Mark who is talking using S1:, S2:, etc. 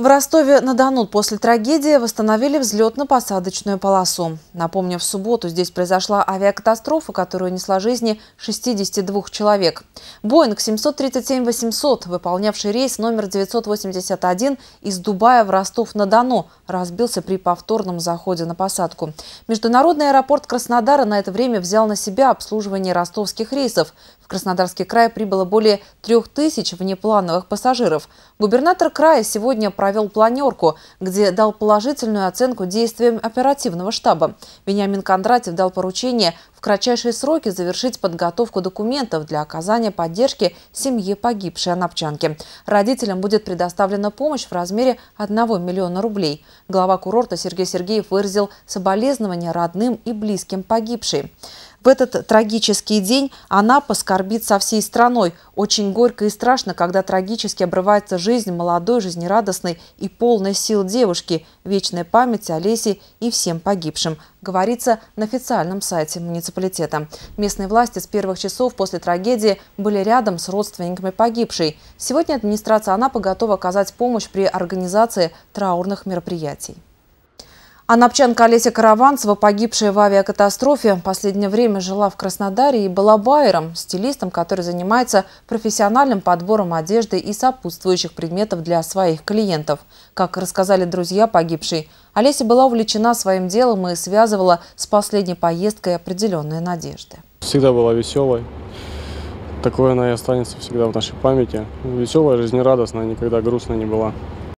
S1: В Ростове-на-Дону после трагедии восстановили взлетно-посадочную полосу. Напомню, в субботу здесь произошла авиакатастрофа, которая унесла жизни 62 человек. Боинг 737-800, выполнявший рейс номер 981 из Дубая в Ростов-на-Дону, разбился при повторном заходе на посадку. Международный аэропорт Краснодара на это время взял на себя обслуживание ростовских рейсов. В Краснодарский край прибыло более 3000 внеплановых пассажиров. Губернатор края сегодня провел провел планерку, где дал положительную оценку действиям оперативного штаба. Вениамин Кондратьев дал поручение в кратчайшие сроки завершить подготовку документов для оказания поддержки семье погибшей анапчанки. Родителям будет предоставлена помощь в размере 1 миллиона рублей. Глава курорта Сергей Сергеев выразил соболезнования родным и близким погибшей. В этот трагический день Анапа скорбит со всей страной. Очень горько и страшно, когда трагически обрывается жизнь молодой, жизнерадостной и полной сил девушки. Вечная память Олесе и всем погибшим, говорится на официальном сайте муниципалитета. Местные власти с первых часов после трагедии были рядом с родственниками погибшей. Сегодня администрация Анапы готова оказать помощь при организации траурных мероприятий. Анапчанка Олеся Караванцева, погибшая в авиакатастрофе, в последнее время жила в Краснодаре и была байером, стилистом, который занимается профессиональным подбором одежды и сопутствующих предметов для своих клиентов. Как рассказали друзья погибшей, Олеся была увлечена своим делом и связывала с последней поездкой определенные надежды. Всегда была веселой. Такое она и останется всегда в нашей памяти. Веселая, жизнерадостная, никогда грустной не была.